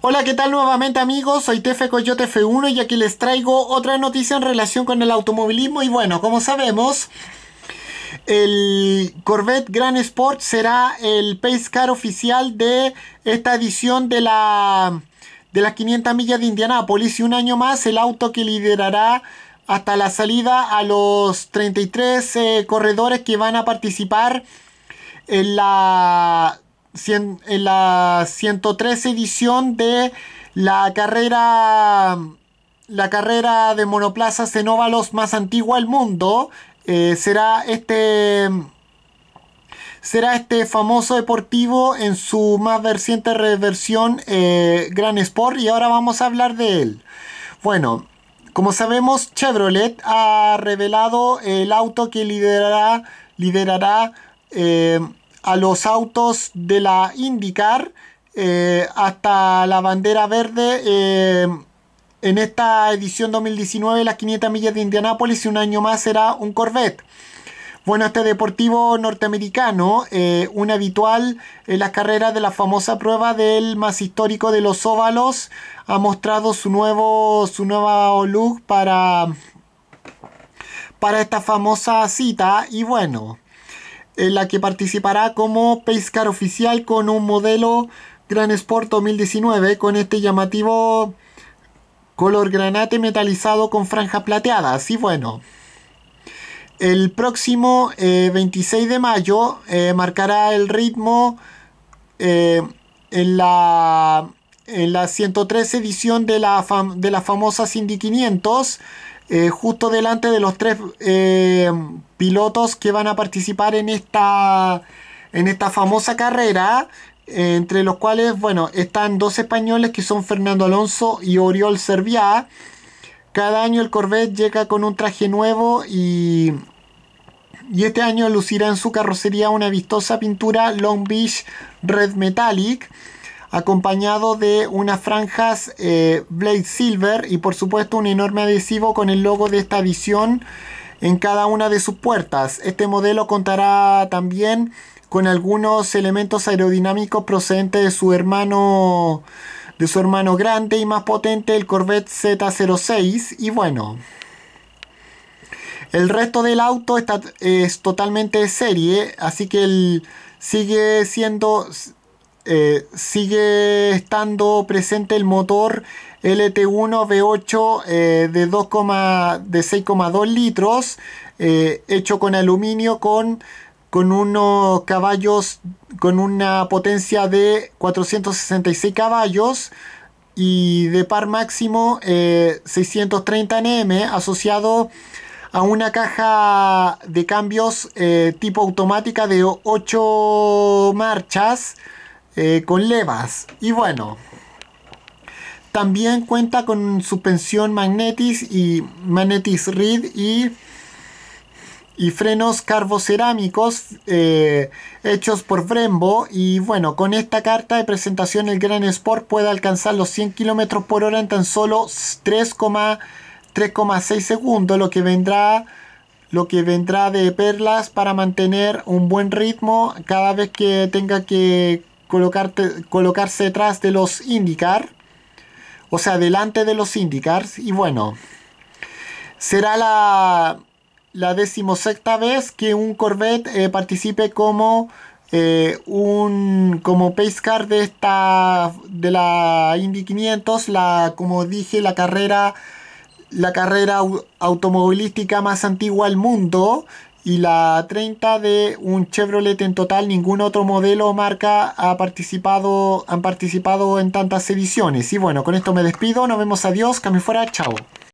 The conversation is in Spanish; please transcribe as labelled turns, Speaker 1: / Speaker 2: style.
Speaker 1: Hola, ¿qué tal nuevamente amigos? Soy Tefe Coyote F1 y aquí les traigo otra noticia en relación con el automovilismo y bueno, como sabemos, el Corvette Grand Sport será el pace car oficial de esta edición de la de las 500 millas de Indianápolis y un año más el auto que liderará hasta la salida a los 33 eh, corredores que van a participar en la en la 113 edición de la carrera, la carrera de monoplazas en óvalos más antigua del mundo. Eh, será este será este famoso deportivo en su más reciente reversión eh, Gran Sport y ahora vamos a hablar de él. Bueno, como sabemos Chevrolet ha revelado el auto que liderará, liderará eh, a los autos de la IndyCar eh, hasta la bandera verde eh, en esta edición 2019 las 500 millas de Indianápolis y un año más será un Corvette. Bueno, este deportivo norteamericano, eh, un habitual en las carreras de la famosa prueba del más histórico de los óvalos, ha mostrado su nuevo su nueva look para para esta famosa cita y bueno, en la que participará como Pacecar oficial con un modelo Gran Sport 2019 con este llamativo color granate metalizado con franjas plateadas. Y bueno, el próximo 26 eh, de mayo eh, marcará el ritmo eh, en, la, en la 103 edición de la, de famosa Indy 500, justo delante de los tres pilotos que van a participar en esta, en esta famosa carrera, eh, entre los cuales, bueno, están dos españoles que son Fernando Alonso y Oriol Serviá. Cada año el Corvette llega con un traje nuevo y, y este año lucirá en su carrocería una vistosa pintura Long Beach Red Metallic, acompañado de unas franjas eh, Blade Silver y por supuesto un enorme adhesivo con el logo de esta edición en cada una de sus puertas. Este modelo contará también con algunos elementos aerodinámicos procedentes de su hermano de su hermano grande y más potente, el Corvette Z06 y bueno, el resto del auto está, es totalmente serie, así que él sigue siendo eh, sigue estando presente el motor LT1 V8 eh, de, de 6,2 litros, eh, hecho con aluminio con unos caballos, con una potencia de 466 caballos y de par máximo 630 Nm, asociado a una caja de cambios tipo automática de 8 marchas. Eh, con levas. Y bueno, también cuenta con suspensión magnetis y magnetis read y, y frenos carbocerámicos eh, hechos por Brembo. Y bueno, con esta carta de presentación el Gran Sport puede alcanzar los 100 km por hora en tan solo 3,6 segundos, lo que vendrá lo que vendrá de perlas para mantener un buen ritmo cada vez que tenga que colocarse detrás de los IndyCar, o sea, delante de los IndyCar Y bueno, será la, la decimosexta vez que un Corvette eh, participe como eh, un como pace car de esta de la Indy 500 la como dije la carrera la carrera automovilística más antigua del mundo y la 30 de un Chevrolet en total. Ningún otro modelo o marca ha participado, han participado en tantas ediciones. Y bueno, con esto me despido. Nos vemos. Adiós. me fuera. Chao.